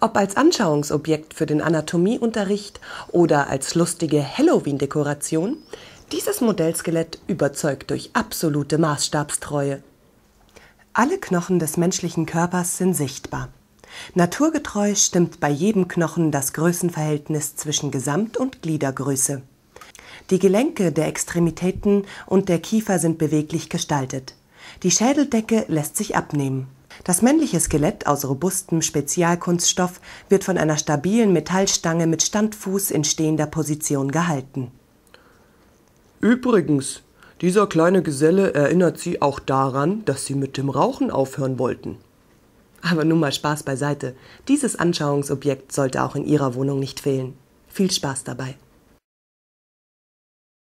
Ob als Anschauungsobjekt für den Anatomieunterricht oder als lustige Halloween-Dekoration, dieses Modellskelett überzeugt durch absolute Maßstabstreue. Alle Knochen des menschlichen Körpers sind sichtbar. Naturgetreu stimmt bei jedem Knochen das Größenverhältnis zwischen Gesamt- und Gliedergröße. Die Gelenke der Extremitäten und der Kiefer sind beweglich gestaltet. Die Schädeldecke lässt sich abnehmen. Das männliche Skelett aus robustem Spezialkunststoff wird von einer stabilen Metallstange mit Standfuß in stehender Position gehalten. Übrigens, dieser kleine Geselle erinnert Sie auch daran, dass Sie mit dem Rauchen aufhören wollten. Aber nun mal Spaß beiseite. Dieses Anschauungsobjekt sollte auch in Ihrer Wohnung nicht fehlen. Viel Spaß dabei.